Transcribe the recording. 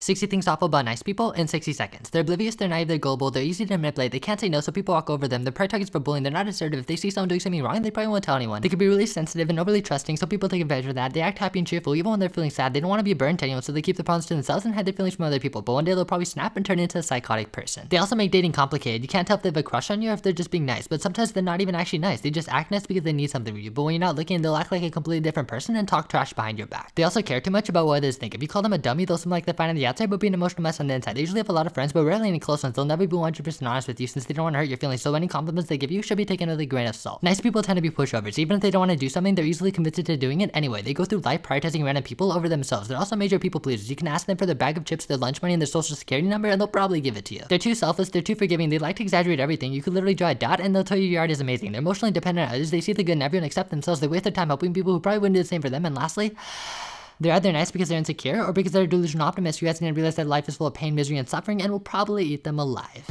60 things awful about nice people in 60 seconds. They're oblivious, they're naive, they're gullible, they're easy to manipulate, they can't say no so people walk over them, they're prey targets for bullying, they're not assertive, if they see someone doing something wrong they probably won't tell anyone. They can be really sensitive and overly trusting so people take advantage of that, they act happy and cheerful even when they're feeling sad, they don't want to be burnt to anyone so they keep the problems to themselves and hide their feelings from other people, but one day they'll probably snap and turn into a psychotic person. They also make dating complicated, you can't tell if they have a crush on you or if they're just being nice, but sometimes they're not even actually nice, they just act nice because they need something from you, but when you're not looking they'll act like a completely different person and talk trash behind your back. They also care too much about what others think, if you call them a dummy they'll seem like they're fine the outside would be an emotional mess on the inside. They usually have a lot of friends, but rarely any close ones. They'll never be 100% honest with you since they don't want to hurt your feelings, so any compliments they give you should be taken with a grain of salt. Nice people tend to be pushovers. Even if they don't want to do something, they're easily convinced to doing it anyway. They go through life prioritizing random people over themselves. They're also major people pleasers. You can ask them for their bag of chips, their lunch money, and their social security number, and they'll probably give it to you. They're too selfless, they're too forgiving, they like to exaggerate everything. You could literally draw a dot and they'll tell you your art is amazing. They're emotionally dependent on others, they see the good in everyone except themselves, they waste their time helping people who probably wouldn't do the same for them, and lastly, they're either nice because they're insecure or because they're delusional optimists who hasn't realized that life is full of pain, misery, and suffering and will probably eat them alive.